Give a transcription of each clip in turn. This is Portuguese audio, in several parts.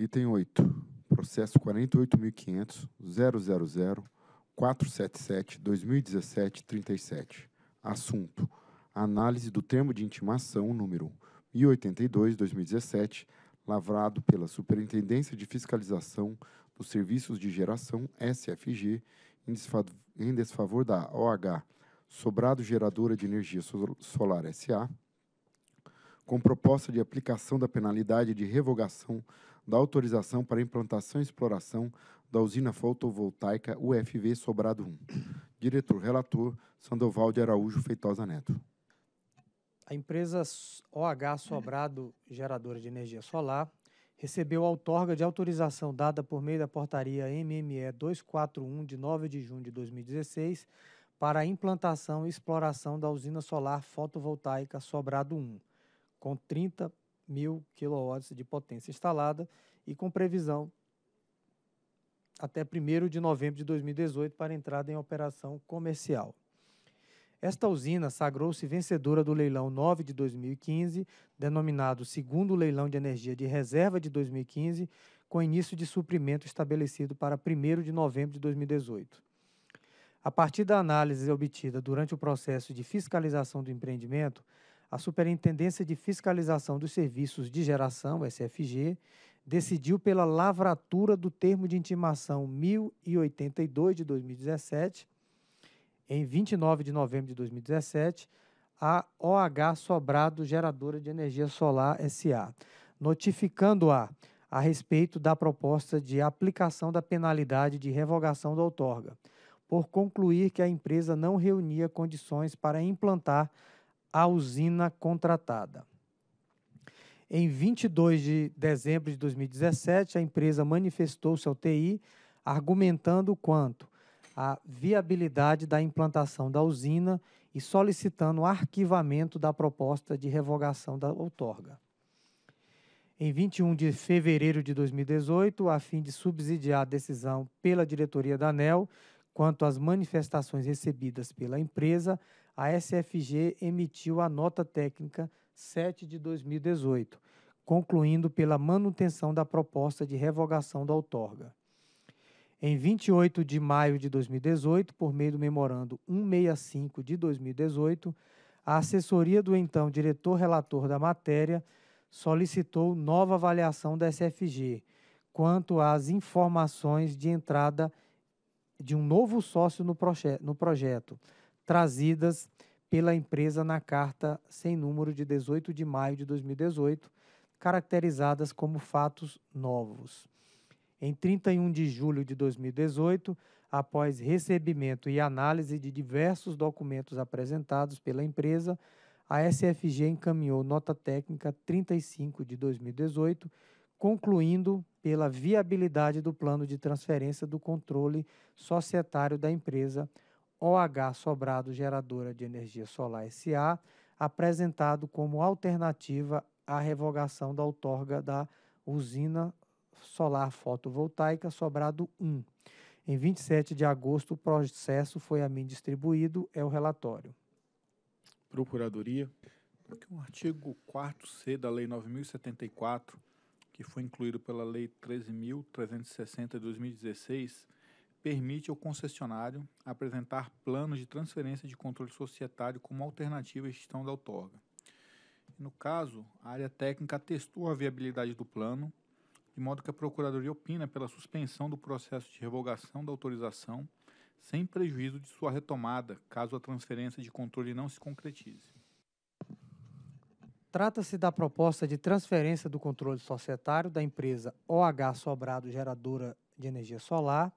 Item 8. Processo 48.500.000.477.2017.37. Assunto. Análise do termo de intimação número 1082-2017, lavrado pela Superintendência de Fiscalização dos Serviços de Geração, SFG, em desfavor da OH Sobrado Geradora de Energia Solar S.A., com proposta de aplicação da penalidade de revogação da autorização para implantação e exploração da usina fotovoltaica UFV Sobrado 1. Diretor relator Sandoval de Araújo Feitosa Neto. A empresa OH Sobrado Geradora de Energia Solar recebeu a outorga de autorização dada por meio da portaria MME 241 de 9 de junho de 2016 para a implantação e exploração da usina solar fotovoltaica Sobrado 1, com 30 mil kW de potência instalada e com previsão até 1 de novembro de 2018 para entrada em operação comercial. Esta usina sagrou-se vencedora do leilão 9 de 2015, denominado Segundo Leilão de Energia de Reserva de 2015, com início de suprimento estabelecido para 1 de novembro de 2018. A partir da análise obtida durante o processo de fiscalização do empreendimento, a Superintendência de Fiscalização dos Serviços de Geração, SFG, decidiu pela lavratura do termo de intimação 1082 de 2017, em 29 de novembro de 2017, a OH Sobrado Geradora de Energia Solar SA, notificando-a a respeito da proposta de aplicação da penalidade de revogação da outorga, por concluir que a empresa não reunia condições para implantar a usina contratada. Em 22 de dezembro de 2017, a empresa manifestou-se ao TI argumentando quanto à viabilidade da implantação da usina e solicitando o arquivamento da proposta de revogação da outorga. Em 21 de fevereiro de 2018, a fim de subsidiar a decisão pela diretoria da ANEL quanto às manifestações recebidas pela empresa, a SFG emitiu a nota técnica 7 de 2018, concluindo pela manutenção da proposta de revogação da outorga. Em 28 de maio de 2018, por meio do memorando 165 de 2018, a assessoria do então diretor relator da matéria solicitou nova avaliação da SFG quanto às informações de entrada de um novo sócio no, proje no projeto trazidas pela empresa na carta sem número de 18 de maio de 2018, caracterizadas como fatos novos. Em 31 de julho de 2018, após recebimento e análise de diversos documentos apresentados pela empresa, a SFG encaminhou nota técnica 35 de 2018, concluindo pela viabilidade do plano de transferência do controle societário da empresa OH Sobrado Geradora de Energia Solar SA, apresentado como alternativa à revogação da outorga da usina solar fotovoltaica Sobrado 1. Em 27 de agosto, o processo foi a mim distribuído, é o relatório. Procuradoria. O artigo 4C da Lei 9074, que foi incluído pela Lei 13.360 de 2016, permite ao concessionário apresentar planos de transferência de controle societário como alternativa à gestão da outorga. No caso, a área técnica testou a viabilidade do plano, de modo que a Procuradoria opina pela suspensão do processo de revogação da autorização, sem prejuízo de sua retomada, caso a transferência de controle não se concretize. Trata-se da proposta de transferência do controle societário da empresa OH Sobrado Geradora de Energia Solar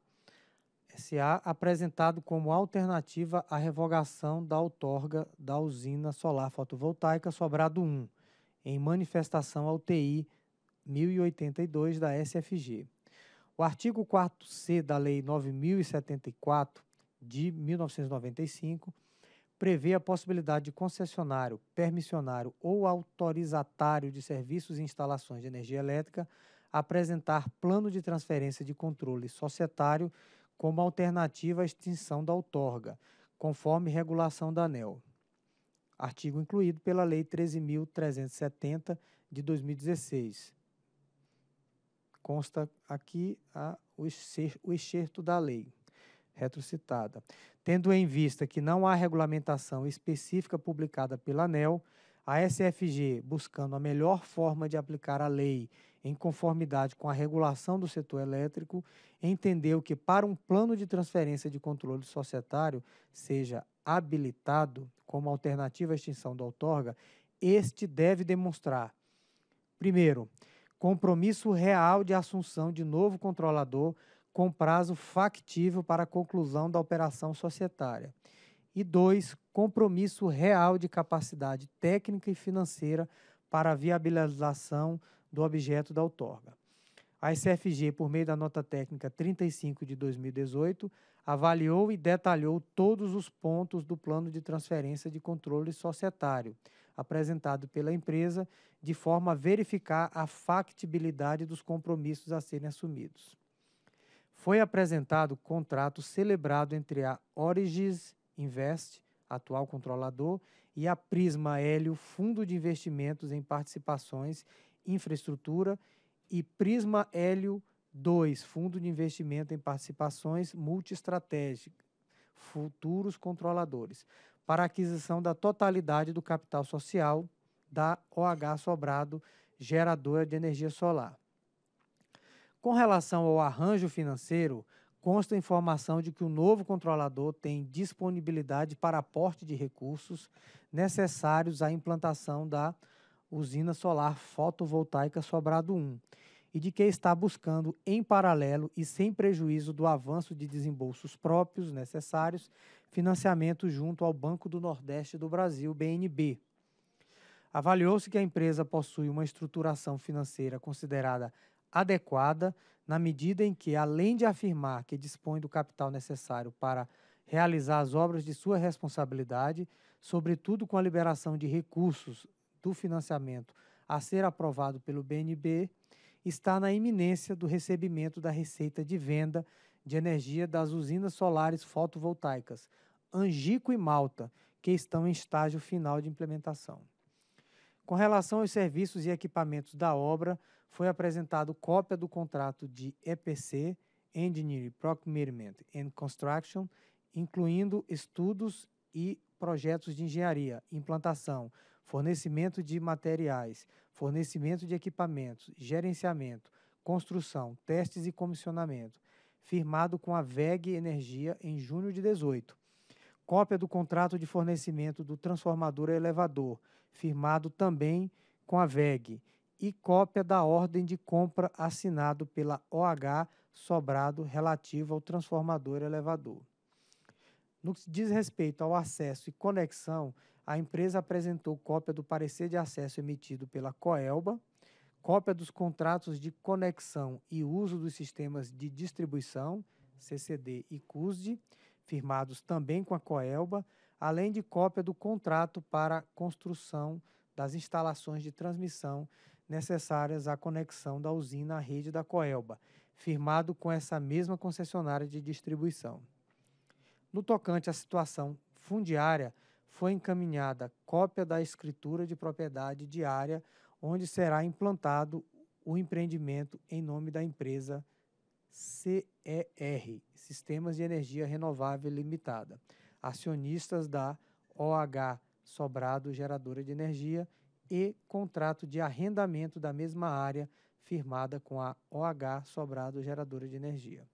SA apresentado como alternativa à revogação da outorga da usina solar fotovoltaica Sobrado 1, em manifestação ao TI 1082 da SFG. O artigo 4C da Lei 9074 de 1995 prevê a possibilidade de concessionário, permissionário ou autorizatário de serviços e instalações de energia elétrica apresentar plano de transferência de controle societário como alternativa à extinção da outorga, conforme regulação da ANEL. Artigo incluído pela Lei 13.370 de 2016. Consta aqui a, ah, o, o excerto da lei retrocitada. Tendo em vista que não há regulamentação específica publicada pela ANEL, a SFG, buscando a melhor forma de aplicar a lei em conformidade com a regulação do setor elétrico, entendeu que para um plano de transferência de controle societário seja habilitado como alternativa à extinção da outorga, este deve demonstrar, primeiro, compromisso real de assunção de novo controlador com prazo factível para a conclusão da operação societária. E dois, compromisso real de capacidade técnica e financeira para a viabilização do objeto da outorga. A SFG, por meio da nota técnica 35 de 2018, avaliou e detalhou todos os pontos do plano de transferência de controle societário apresentado pela empresa, de forma a verificar a factibilidade dos compromissos a serem assumidos. Foi apresentado contrato celebrado entre a Origis Invest, atual controlador, e a Prisma Hélio, Fundo de Investimentos em Participações, Infraestrutura, e Prisma Hélio 2, Fundo de Investimento em Participações multiestratégicas, Futuros Controladores, para aquisição da totalidade do capital social da OH Sobrado, geradora de energia solar. Com relação ao arranjo financeiro, consta a informação de que o novo controlador tem disponibilidade para aporte de recursos necessários à implantação da usina solar fotovoltaica Sobrado 1 e de que está buscando, em paralelo e sem prejuízo do avanço de desembolsos próprios necessários, financiamento junto ao Banco do Nordeste do Brasil, BNB. Avaliou-se que a empresa possui uma estruturação financeira considerada adequada na medida em que, além de afirmar que dispõe do capital necessário para realizar as obras de sua responsabilidade, sobretudo com a liberação de recursos do financiamento a ser aprovado pelo BNB, está na iminência do recebimento da receita de venda de energia das usinas solares fotovoltaicas Angico e Malta, que estão em estágio final de implementação. Com relação aos serviços e equipamentos da obra, foi apresentado cópia do contrato de EPC, Engineering Procurement and Construction, incluindo estudos e projetos de engenharia, implantação, fornecimento de materiais, fornecimento de equipamentos, gerenciamento, construção, testes e comissionamento, firmado com a VEG Energia em junho de 18. Cópia do contrato de fornecimento do transformador elevador, firmado também com a VEG e cópia da ordem de compra assinado pela OH sobrado relativa ao transformador elevador. No que diz respeito ao acesso e conexão, a empresa apresentou cópia do parecer de acesso emitido pela Coelba, cópia dos contratos de conexão e uso dos sistemas de distribuição, CCD e CUSD, firmados também com a Coelba, além de cópia do contrato para construção das instalações de transmissão necessárias à conexão da usina à rede da Coelba, firmado com essa mesma concessionária de distribuição. No tocante à situação fundiária, foi encaminhada cópia da escritura de propriedade diária, onde será implantado o empreendimento em nome da empresa CER, Sistemas de Energia Renovável Limitada, acionistas da OH Sobrado Geradora de Energia e contrato de arrendamento da mesma área firmada com a OH Sobrado Geradora de Energia.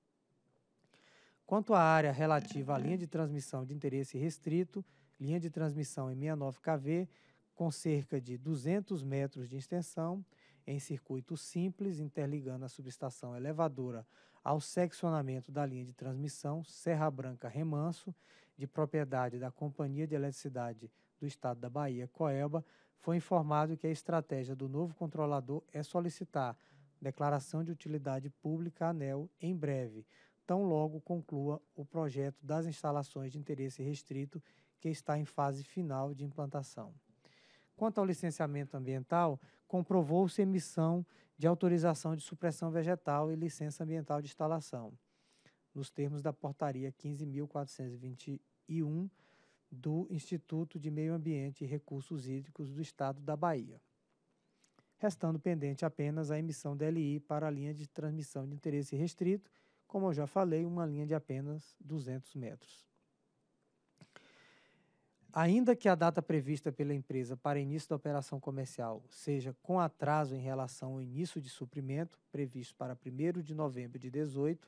Quanto à área relativa à linha de transmissão de interesse restrito, linha de transmissão em 69 kV, com cerca de 200 metros de extensão, em circuito simples, interligando a subestação elevadora ao seccionamento da linha de transmissão Serra Branca Remanso, de propriedade da Companhia de Eletricidade do Estado da Bahia, Coelba, foi informado que a estratégia do novo controlador é solicitar declaração de utilidade pública ANEL em breve, tão logo conclua o projeto das instalações de interesse restrito que está em fase final de implantação. Quanto ao licenciamento ambiental, comprovou-se emissão de autorização de supressão vegetal e licença ambiental de instalação, nos termos da Portaria 15.421 do Instituto de Meio Ambiente e Recursos Hídricos do Estado da Bahia, restando pendente apenas a emissão LI para a linha de transmissão de interesse restrito, como eu já falei, uma linha de apenas 200 metros. Ainda que a data prevista pela empresa para início da operação comercial seja com atraso em relação ao início de suprimento, previsto para 1 de novembro de 18,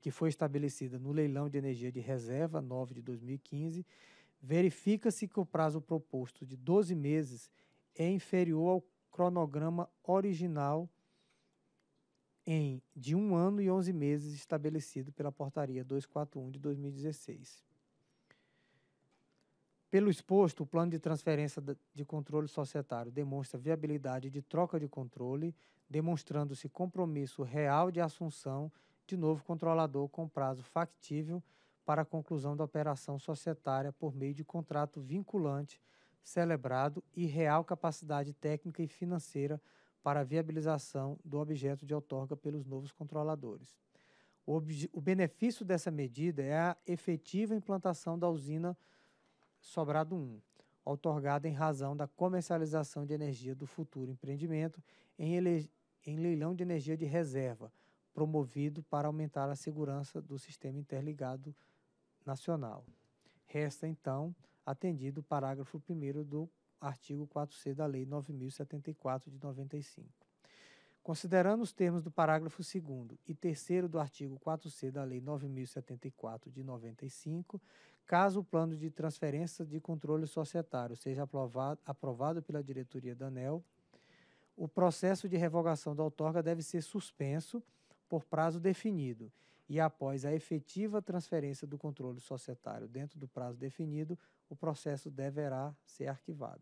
que foi estabelecida no leilão de energia de reserva 9 de 2015, verifica-se que o prazo proposto de 12 meses é inferior ao cronograma original em de um ano e 11 meses estabelecido pela Portaria 241 de 2016. Pelo exposto, o plano de transferência de controle societário demonstra viabilidade de troca de controle, demonstrando-se compromisso real de assunção de novo controlador com prazo factível para a conclusão da operação societária por meio de contrato vinculante celebrado e real capacidade técnica e financeira para a viabilização do objeto de outorga pelos novos controladores. O, o benefício dessa medida é a efetiva implantação da usina Sobrado 1, outorgada em razão da comercialização de energia do futuro empreendimento em, em leilão de energia de reserva, promovido para aumentar a segurança do sistema interligado nacional. Resta, então, atendido o parágrafo 1 do artigo 4C da Lei 9.074 de 95. Considerando os termos do parágrafo 2 e 3 do artigo 4C da Lei 9.074 de 95, caso o plano de transferência de controle societário seja aprovado, aprovado pela diretoria da ANEL, o processo de revogação da outorga deve ser suspenso por prazo definido e após a efetiva transferência do controle societário dentro do prazo definido, o processo deverá ser arquivado.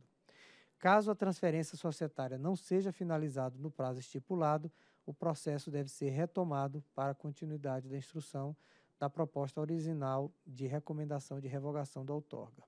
Caso a transferência societária não seja finalizada no prazo estipulado, o processo deve ser retomado para continuidade da instrução da proposta original de recomendação de revogação da outorga.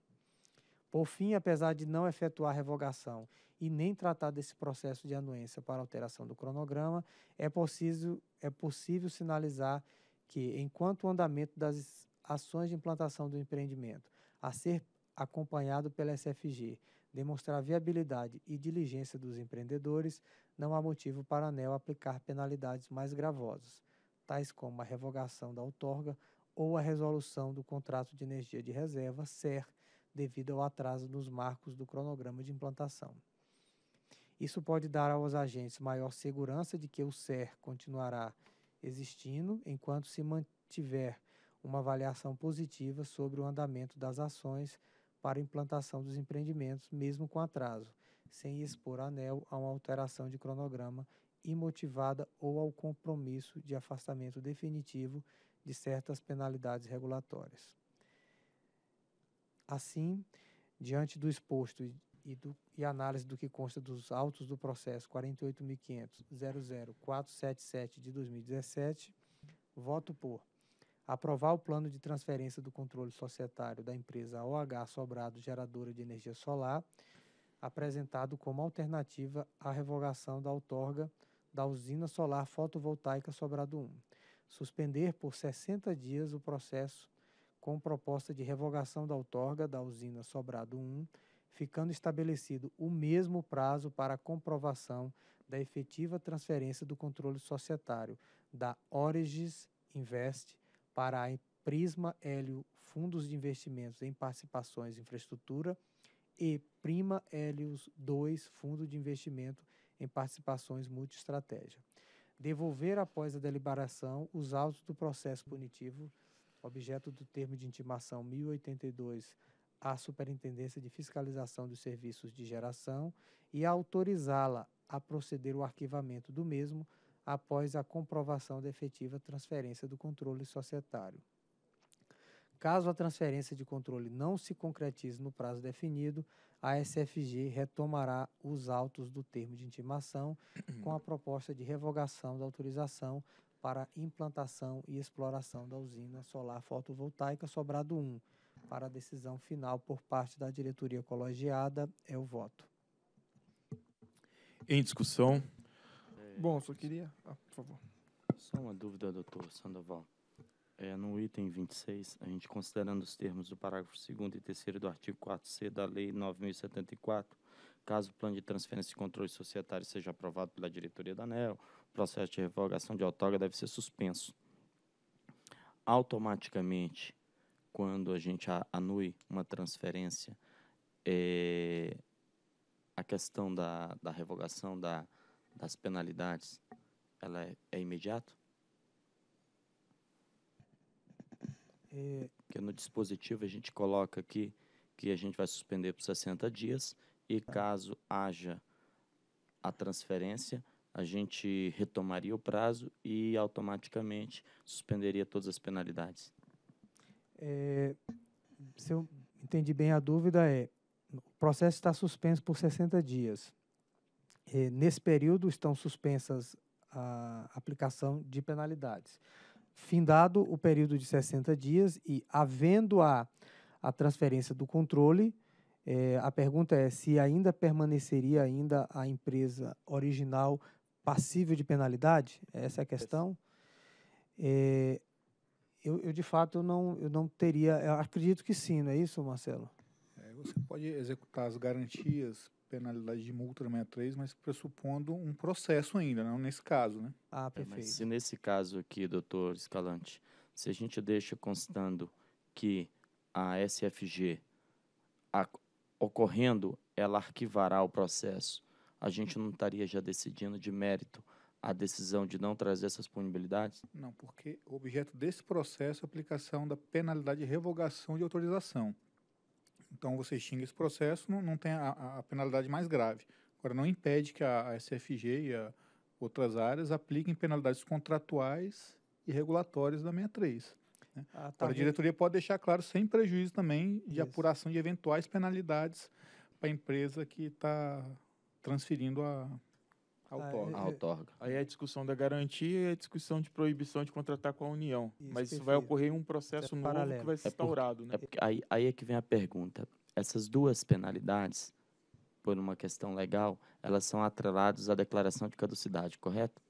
Por fim, apesar de não efetuar revogação e nem tratar desse processo de anuência para alteração do cronograma, é, possível é possível sinalizar que, enquanto o andamento das ações de implantação do empreendimento a ser acompanhado pela SFG demonstrar viabilidade e diligência dos empreendedores, não há motivo para a ANEL aplicar penalidades mais gravosas, tais como a revogação da outorga ou a resolução do contrato de energia de reserva, SER, devido ao atraso nos marcos do cronograma de implantação. Isso pode dar aos agentes maior segurança de que o SER continuará existindo enquanto se mantiver uma avaliação positiva sobre o andamento das ações para implantação dos empreendimentos, mesmo com atraso, sem expor a ANEL a uma alteração de cronograma imotivada ou ao compromisso de afastamento definitivo de certas penalidades regulatórias. Assim, diante do exposto e, do, e análise do que consta dos autos do processo 48.500.00477 de 2017, voto por aprovar o plano de transferência do controle societário da empresa OH Sobrado Geradora de Energia Solar, apresentado como alternativa à revogação da outorga da usina solar fotovoltaica Sobrado 1. Suspender por 60 dias o processo com proposta de revogação da outorga da usina Sobrado 1 ficando estabelecido o mesmo prazo para a comprovação da efetiva transferência do controle societário da Origis Invest para a Prisma Hélio Fundos de Investimentos em Participações em Infraestrutura e Prima Helios 2 Fundo de Investimento em Participações Multiestratégia. Devolver após a deliberação os autos do processo punitivo, objeto do termo de intimação 1082 à Superintendência de Fiscalização dos Serviços de Geração e autorizá-la a proceder o arquivamento do mesmo após a comprovação da efetiva transferência do controle societário. Caso a transferência de controle não se concretize no prazo definido, a SFG retomará os autos do termo de intimação com a proposta de revogação da autorização para implantação e exploração da usina solar fotovoltaica Sobrado 1, para a decisão final por parte da diretoria colegiada, é o voto. Em discussão. É... Bom, só queria. Ah, por favor. Só uma dúvida, doutor Sandoval. É, no item 26, a gente considerando os termos do parágrafo 2 e 3 do artigo 4C da Lei 9074, caso o plano de transferência de controle societário seja aprovado pela diretoria da ANEL, o processo de revogação de autógrafo deve ser suspenso. Automaticamente, quando a gente anui uma transferência, é, a questão da, da revogação da, das penalidades, ela é, é imediato? É... Porque no dispositivo a gente coloca aqui que a gente vai suspender por 60 dias e caso haja a transferência, a gente retomaria o prazo e automaticamente suspenderia todas as penalidades é, se eu entendi bem a dúvida, é o processo está suspenso por 60 dias. É, nesse período estão suspensas a aplicação de penalidades. Findado o período de 60 dias e havendo a, a transferência do controle, é, a pergunta é se ainda permaneceria ainda a empresa original passível de penalidade? Essa é a questão. É, eu, eu de fato não, eu não teria. Eu acredito que sim, não é isso, Marcelo? É, você pode executar as garantias, penalidade de multa 63, é mas pressupondo um processo ainda, não nesse caso, né? Ah, perfeito. É, mas se nesse caso aqui, doutor Escalante, se a gente deixa constando que a SFG a, ocorrendo, ela arquivará o processo, a gente não estaria já decidindo de mérito a decisão de não trazer essas punibilidades? Não, porque objeto desse processo é a aplicação da penalidade de revogação de autorização. Então você extingue esse processo, não, não tem a, a, penalidade mais grave. Agora, não impede que a, a SFG e a outras áreas apliquem penalidades contratuais e regulatórias da 63. Né? Ah, tá Agora, a diretoria pode deixar claro, sem prejuízo também de Isso. apuração de eventuais penalidades para a empresa que está transferindo a, Autorga. Ah, é, Aí a discussão da garantia e a discussão de proibição de contratar com a União. Isso, Mas isso vai ocorrer um processo é novo paralelo. que vai ser é né? É aí, aí é que vem a pergunta. Essas duas penalidades, por uma questão legal, elas são atreladas à declaração de caducidade, correto?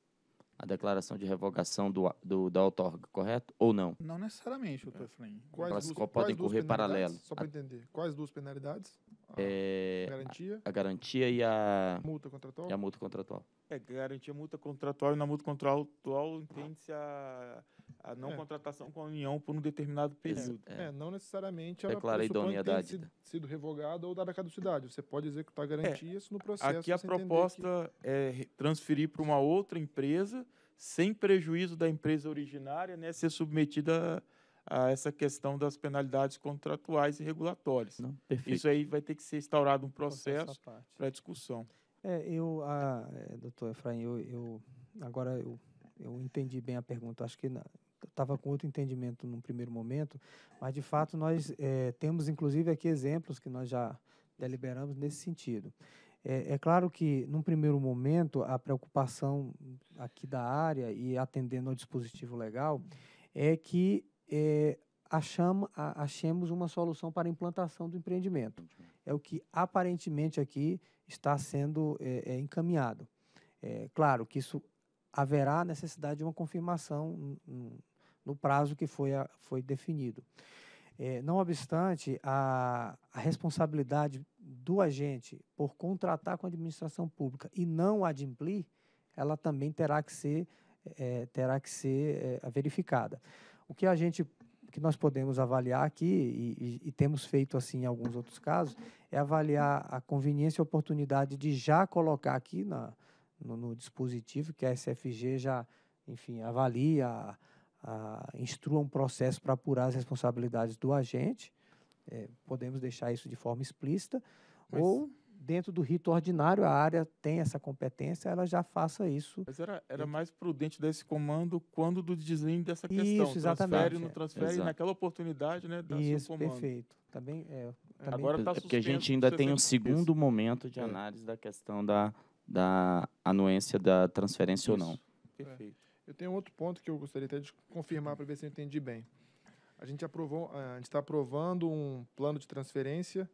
a declaração de revogação do, do, da outorga, correto? Ou não? Não necessariamente, doutor Efraim. Quais Elas duas, podem quais correr paralelo. Só para entender. Quais duas penalidades? a, é, garantia? A, a, garantia e a multa contratual. E a multa contratual. É, garantia, multa contratual e na multa contratual entende-se a, a não é. contratação com a União por um determinado período. É, é não necessariamente claro Declara idoneidade. Sido, sido revogada ou dada a caducidade. Você pode executar garantias é, no processo. Aqui a proposta que... é transferir para uma outra empresa sem prejuízo da empresa originária, né, ser submetida a a essa questão das penalidades contratuais e regulatórias. Não, Isso aí vai ter que ser instaurado um processo para discussão. É, eu, a, é, doutor Efraim, eu, eu agora eu, eu entendi bem a pergunta. Acho que estava com outro entendimento num primeiro momento, mas de fato nós é, temos inclusive aqui exemplos que nós já deliberamos nesse sentido. É, é, claro que num primeiro momento a preocupação aqui da área e atendendo ao dispositivo legal é que é, achemos uma solução para a implantação do empreendimento. É o que aparentemente aqui está sendo é, encaminhado. É, claro que isso haverá necessidade de uma confirmação no prazo que foi, a, foi definido. É, não obstante, a, a, responsabilidade do agente por contratar com a administração pública e não adimplir, ela também terá que ser, é, terá que ser é, verificada. O que a gente que nós podemos avaliar aqui, e, e, e, temos feito assim em alguns outros casos, é avaliar a conveniência e oportunidade de já colocar aqui na, no, no dispositivo, que a SFG já, enfim, avalia, a, a, instrua um processo para apurar as responsabilidades do agente. É, podemos deixar isso de forma explícita. Mas... Ou dentro do rito ordinário, a área tem essa competência, ela já faça isso. Mas era, era mais prudente desse comando quando do deslinde dessa questão. Isso, exatamente. Transfere, não transfere, é. naquela oportunidade, né, dá isso, seu comando. perfeito. Também, é, também Agora está é porque a gente ainda tem um segundo isso. momento de é. análise é. da questão da, da anuência da transferência isso. ou não. Perfeito. É. Eu tenho outro ponto que eu gostaria até de confirmar para ver se eu entendi bem. A gente aprovou, a gente está aprovando um plano de transferência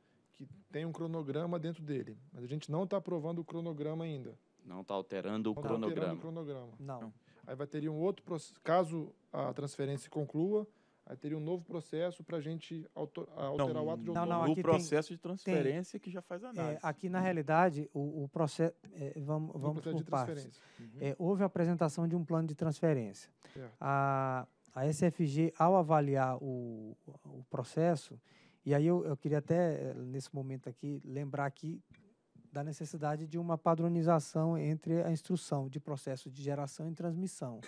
que tem um cronograma dentro dele. Mas a gente não está aprovando o cronograma ainda. Não está alterando, alterando o tá cronograma. Não. Aí vai ter um outro processo. Caso a transferência se conclua, aí teria um novo processo para a gente autor, alterar não, o ato de não, não, O processo tem, de transferência tem, que já faz a é, análise. É, aqui, na realidade, o, o processo. É, vamos vamos processo por partes. Uhum. É, houve a apresentação de um plano de transferência. Certo. A, a SFG, ao avaliar o, o processo, e aí eu, eu queria até, eh, nesse momento aqui, lembrar aqui da necessidade de uma padronização entre a instrução de processo de geração e transmissão.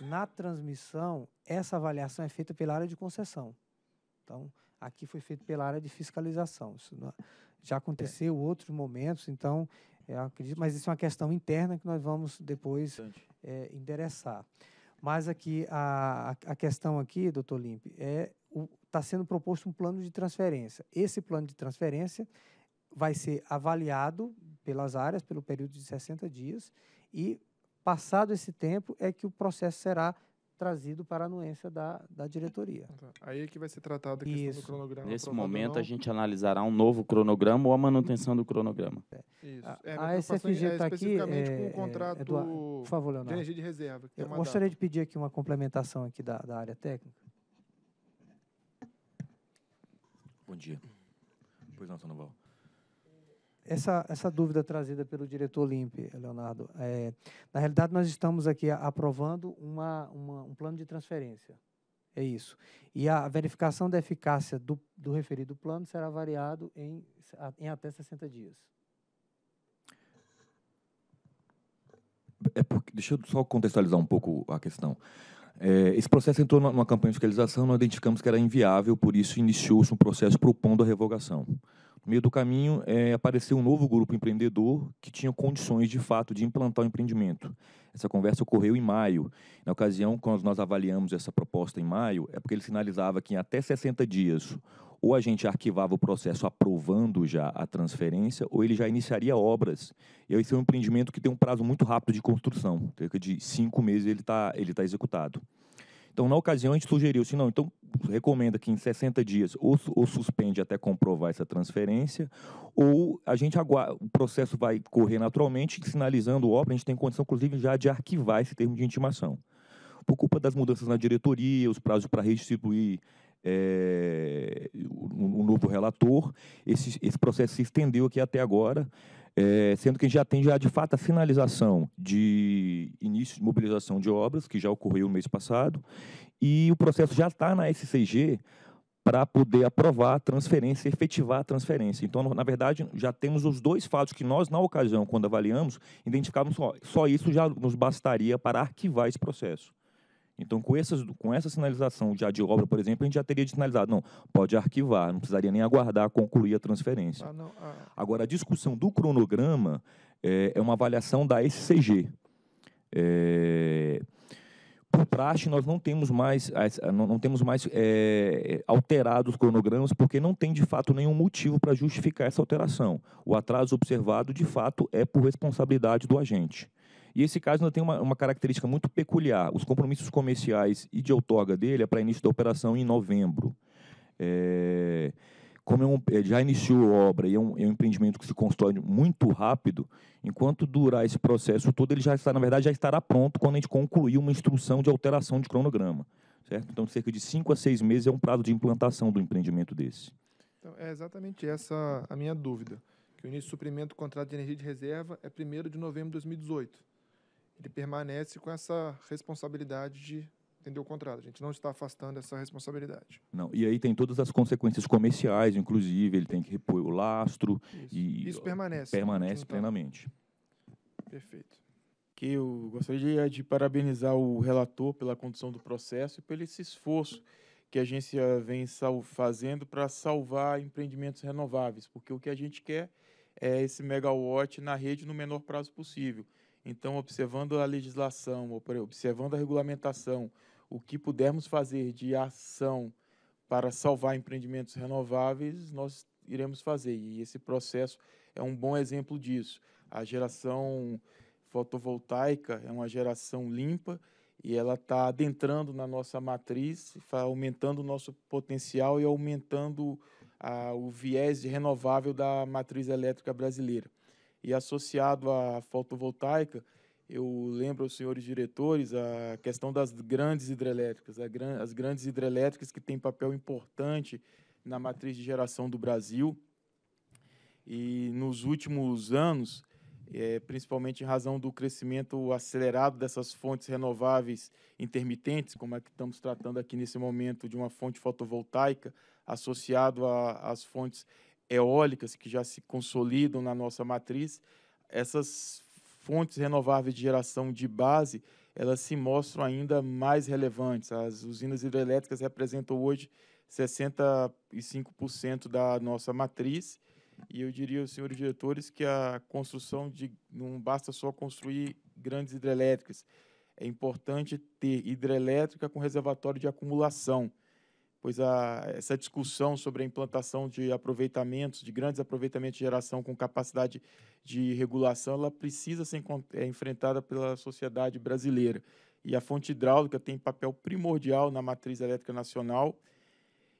Na transmissão, essa avaliação é feita pela área de concessão. Então, aqui foi feito pela área de fiscalização. Isso é, já aconteceu é. outros momentos, então, é, acredito, mas isso é uma questão interna que nós vamos depois é, endereçar. Mas aqui, a, a questão aqui, doutor Limpe, é está sendo proposto um plano de transferência. Esse plano de transferência vai ser avaliado pelas áreas pelo período de 60 dias e, passado esse tempo, é que o processo será trazido para a anuência da, da diretoria. Tá. Aí é que vai ser tratado a questão Isso. do cronograma. Nesse momento, a gente analisará um novo cronograma ou a manutenção do cronograma. É. Isso. A, é, a, SFG está é tá aqui. É, com o é, contrato Eduardo, por favor, Leonardo. de energia de reserva. Eu gostaria data. de pedir aqui uma complementação aqui da, da área técnica. Bom dia. Pois não, Sanoval. Essa, essa dúvida trazida pelo diretor Limpe, Leonardo, é, na realidade nós estamos aqui aprovando uma, uma, um plano de transferência. É isso. E a verificação da eficácia do, do referido plano será variado em, em até 60 dias. É porque, deixa eu só contextualizar um pouco a questão. É, esse processo entrou numa, numa campanha de fiscalização, nós identificamos que era inviável, por isso iniciou-se um processo propondo a revogação. No meio do caminho, é, apareceu um novo grupo empreendedor que tinha condições, de fato, de implantar o empreendimento. Essa conversa ocorreu em maio. Na ocasião, quando nós avaliamos essa proposta em maio, é porque ele sinalizava que em até 60 dias ou a gente arquivava o processo aprovando já a transferência, ou ele já iniciaria obras. E esse é um empreendimento que tem um prazo muito rápido de construção, cerca de cinco meses ele está ele tá executado. Então, na ocasião, a gente sugeriu se assim, não, então recomenda que em 60 dias ou, ou suspende até comprovar essa transferência, ou a gente aguarda, o processo vai correr naturalmente, sinalizando obra, a gente tem condição, inclusive, já de arquivar esse termo de intimação. Por culpa das mudanças na diretoria, os prazos para redistribuir é, eh, novo relator. Esse, esse processo se estendeu aqui até agora. É, sendo que a gente já tem já de fato a finalização de início de mobilização de obras, que já ocorreu no mês passado, e o processo já está na SCG para poder aprovar a transferência, efetivar a transferência. Então, na verdade, já temos os dois fatos que nós, na ocasião, quando avaliamos, identificávamos só, só isso já nos bastaria para arquivar esse processo. Então, com, essas, com essa sinalização já de obra, por exemplo, a gente já teria sinalizado, não, pode arquivar, não precisaria nem aguardar concluir a transferência. Ah, não, ah. Agora, a discussão do cronograma é, é uma avaliação da SCG. É, por praxe, nós não temos mais, não temos mais é, alterado os cronogramas, porque não tem, de fato, nenhum motivo para justificar essa alteração. O atraso observado, de fato, é por responsabilidade do agente. E esse caso ainda tem uma, uma característica muito peculiar. Os compromissos comerciais e de outorga dele é para início da operação em novembro. É, como é um, é, já iniciou a obra e é um, é um, empreendimento que se constrói muito rápido, enquanto durar esse processo todo, ele já está, na verdade, já estará pronto quando a gente concluir uma instrução de alteração de cronograma. Certo? Então, cerca de cinco a seis meses é um prazo de implantação do empreendimento desse. Então, é exatamente essa a minha dúvida, que o início do suprimento do contrato de energia de reserva é 1 de novembro de 2018 ele permanece com essa responsabilidade de entender o contrato. A gente não está afastando essa responsabilidade. Não, e aí tem todas as consequências comerciais, inclusive, ele tem que repor o lastro. Isso, e Isso permanece. Permanece então, plenamente. Perfeito. Que eu gostaria de parabenizar o relator pela condução do processo e pelo esse esforço que a agência vem fazendo para salvar empreendimentos renováveis, porque o que a gente quer é esse megawatt na rede no menor prazo possível. Então, observando a legislação, observando a regulamentação, o que pudermos fazer de ação para salvar empreendimentos renováveis, nós iremos fazer. E esse processo é um bom exemplo disso. A geração fotovoltaica é uma geração limpa e ela está adentrando na nossa matriz, aumentando o nosso potencial e aumentando a, o viés renovável da matriz elétrica brasileira. E associado à fotovoltaica, eu lembro aos senhores diretores a questão das grandes hidrelétricas, as grandes hidrelétricas que têm papel importante na matriz de geração do Brasil. E nos últimos anos, é, principalmente em razão do crescimento acelerado dessas fontes renováveis intermitentes, como é que estamos tratando aqui nesse momento de uma fonte fotovoltaica associado às fontes eólicas que já se consolidam na nossa matriz, essas fontes renováveis de geração de base, elas se mostram ainda mais relevantes. As usinas hidrelétricas representam hoje 65% da nossa matriz, e eu diria aos senhores diretores que a construção de não basta só construir grandes hidrelétricas. É importante ter hidrelétrica com reservatório de acumulação pois a, essa discussão sobre a implantação de aproveitamentos, de grandes aproveitamentos de geração com capacidade de regulação, ela precisa ser é, enfrentada pela sociedade brasileira. E a fonte hidráulica tem papel primordial na matriz elétrica nacional,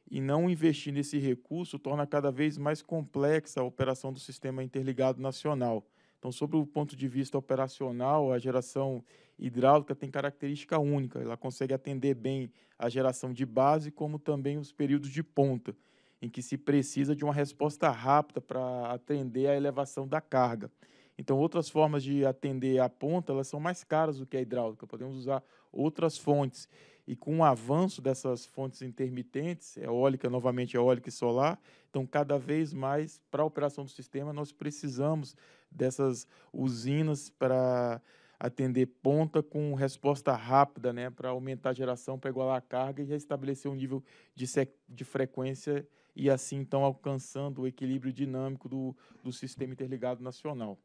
e não investir nesse recurso torna cada vez mais complexa a operação do sistema interligado nacional. Então, sobre o ponto de vista operacional, a geração hidráulica tem característica única. Ela consegue atender bem a geração de base, como também os períodos de ponta, em que se precisa de uma resposta rápida para atender a elevação da carga. Então, outras formas de atender a ponta, elas são mais caras do que a hidráulica. Podemos usar outras fontes. E com o avanço dessas fontes intermitentes, é eólica, novamente é eólica e solar, então cada vez mais para a operação do sistema nós precisamos dessas usinas para atender ponta com resposta rápida, né, para aumentar a geração, para igualar a carga e restabelecer um nível de, de frequência e assim então alcançando o equilíbrio dinâmico do, do sistema interligado nacional.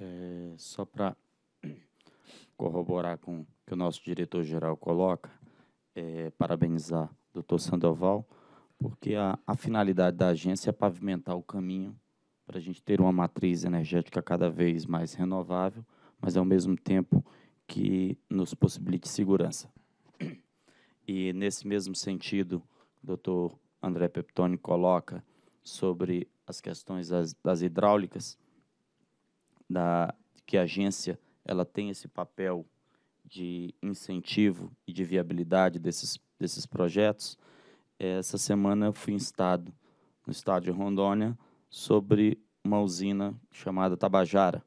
É, só para corroborar com o que o nosso diretor-geral coloca, é, parabenizar o doutor Sandoval, porque a, a finalidade da agência é pavimentar o caminho para a gente ter uma matriz energética cada vez mais renovável, mas ao mesmo tempo que nos possibilite segurança. E nesse mesmo sentido, o doutor André Peptoni coloca sobre as questões das, das hidráulicas, da, que a agência ela tem esse papel de incentivo e de viabilidade desses, desses projetos. Essa semana eu fui em estado, no estado de Rondônia, sobre uma usina chamada Tabajara,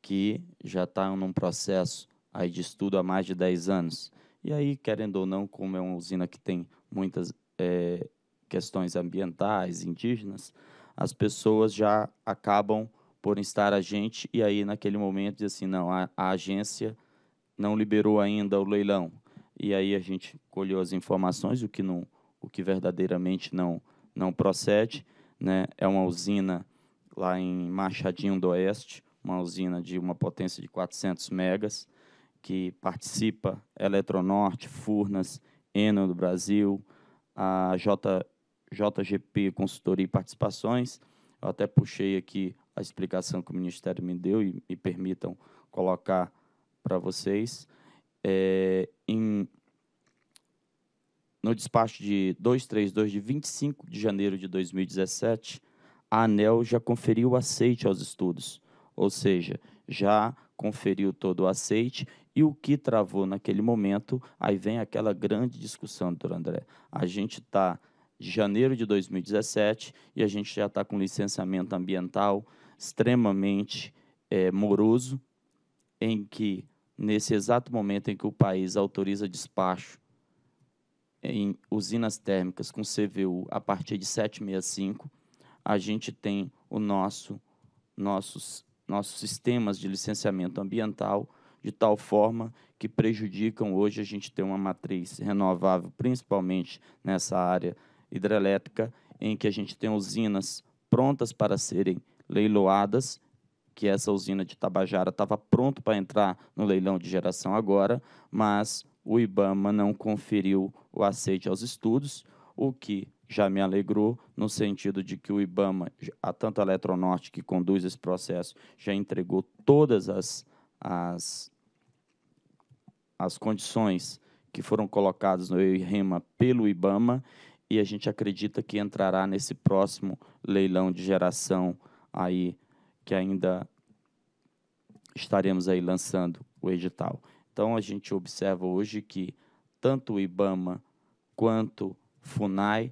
que já está num processo aí de estudo há mais de 10 anos. E aí, querendo ou não, como é uma usina que tem muitas é, questões ambientais, indígenas, as pessoas já acabam por instar a gente e aí naquele momento diz assim, não, a, a agência não liberou ainda o leilão. E aí a gente colheu as informações, o que não, o que verdadeiramente não não procede né? É uma usina lá em Machadinho do Oeste, uma usina de uma potência de 400 megas, que participa Eletronorte, Furnas, Enel do Brasil, a J, JGP Consultoria e Participações. Eu até puxei aqui a explicação que o Ministério me deu e me permitam colocar para vocês. É, em no despacho de 232 de 25 de janeiro de 2017, a ANEL já conferiu o aceite aos estudos, ou seja, já conferiu todo o aceite e o que travou naquele momento, aí vem aquela grande discussão, doutor André. A gente está de janeiro de 2017 e a gente já está com licenciamento ambiental extremamente é, moroso, em que, nesse exato momento em que o país autoriza despacho em usinas térmicas com CVU a partir de 765, a gente tem o nosso nossos nossos sistemas de licenciamento ambiental de tal forma que prejudicam hoje a gente ter uma matriz renovável, principalmente nessa área hidrelétrica, em que a gente tem usinas prontas para serem leiloadas, que essa usina de Tabajara estava pronto para entrar no leilão de geração agora, mas o IBAMA não conferiu o aceite aos estudos, o que já me alegrou, no sentido de que o IBAMA, a tanto a Eletronorte que conduz esse processo, já entregou todas as, as, as condições que foram colocadas no EIREMA pelo IBAMA, e a gente acredita que entrará nesse próximo leilão de geração aí, que ainda estaremos aí lançando o edital. Então, a gente observa hoje que tanto o IBAMA quanto FUNAI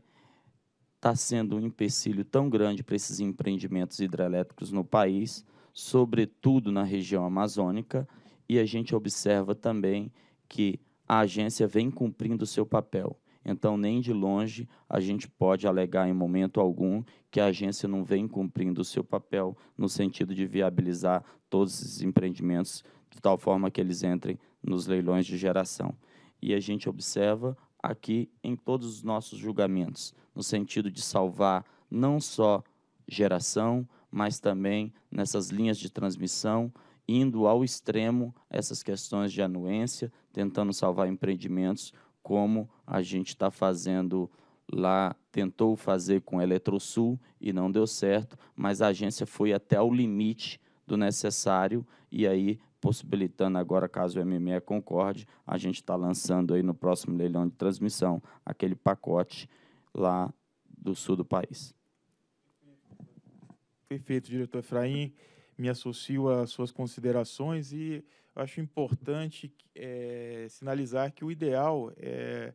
está sendo um empecilho tão grande para esses empreendimentos hidrelétricos no país, sobretudo na região amazônica, e a gente observa também que a agência vem cumprindo o seu papel. Então, nem de longe a gente pode alegar em momento algum que a agência não vem cumprindo o seu papel no sentido de viabilizar todos esses empreendimentos de tal forma que eles entrem nos leilões de geração. E a gente observa aqui em todos os nossos julgamentos, no sentido de salvar não só geração, mas também nessas linhas de transmissão, indo ao extremo essas questões de anuência, tentando salvar empreendimentos, como a gente está fazendo lá, tentou fazer com a Eletrosul e não deu certo, mas a agência foi até o limite do necessário e aí possibilitando agora, caso o MME concorde, a gente está lançando aí no próximo leilão de transmissão aquele pacote lá do sul do país. Perfeito, diretor Efraim. Me associo às suas considerações e acho importante é, sinalizar que o ideal é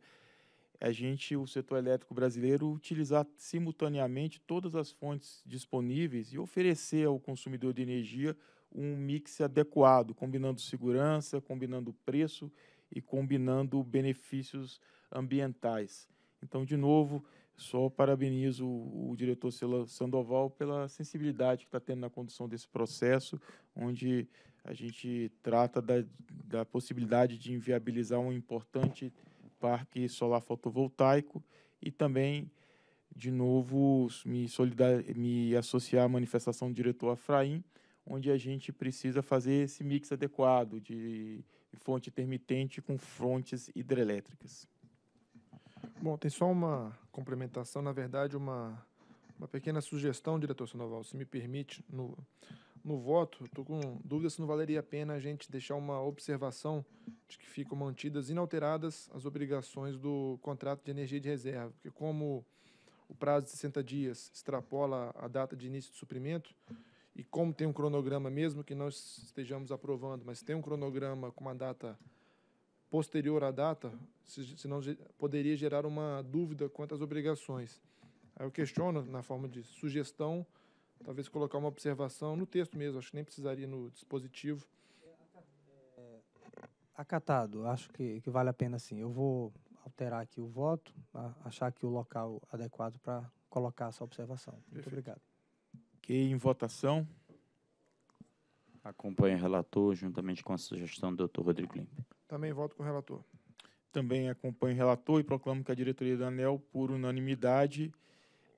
a gente, o setor elétrico brasileiro, utilizar simultaneamente todas as fontes disponíveis e oferecer ao consumidor de energia um mix adequado, combinando segurança, combinando preço e combinando benefícios ambientais. Então, de novo, só parabenizo o diretor Sandoval pela sensibilidade que está tendo na condução desse processo, onde a gente trata da, da possibilidade de inviabilizar um importante parque solar fotovoltaico e também, de novo, me, me associar à manifestação do diretor Afraim, onde a gente precisa fazer esse mix adequado de fonte intermitente com fontes hidrelétricas. Bom, tem só uma complementação, na verdade, uma, uma pequena sugestão, diretor Sanoval, se me permite, no, no voto, estou com dúvida se não valeria a pena a gente deixar uma observação de que ficam mantidas inalteradas as obrigações do contrato de energia de reserva, porque como o prazo de 60 dias extrapola a data de início de suprimento, e como tem um cronograma, mesmo que não estejamos aprovando, mas tem um cronograma com uma data posterior à data, se não poderia gerar uma dúvida quanto às obrigações. Aí eu questiono, na forma de sugestão, talvez colocar uma observação no texto mesmo, acho que nem precisaria no dispositivo. É, acatado, acho que, que vale a pena sim. Eu vou alterar aqui o voto, achar aqui o local adequado para colocar essa observação. Muito Perfeito. obrigado. Ok, em votação. Acompanho o relator, juntamente com a sugestão do doutor Rodrigo Limpe. Também voto com o relator. Também acompanho o relator e proclamo que a diretoria da ANEL, por unanimidade,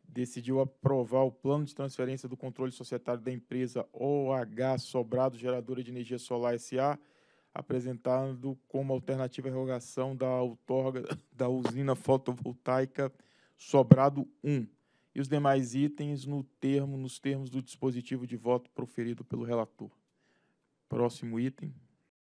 decidiu aprovar o plano de transferência do controle societário da empresa OH Sobrado Geradora de Energia Solar SA, apresentado como alternativa à revogação da outorga da usina fotovoltaica Sobrado 1 e os demais itens no termo, nos termos do dispositivo de voto proferido pelo relator. Próximo item.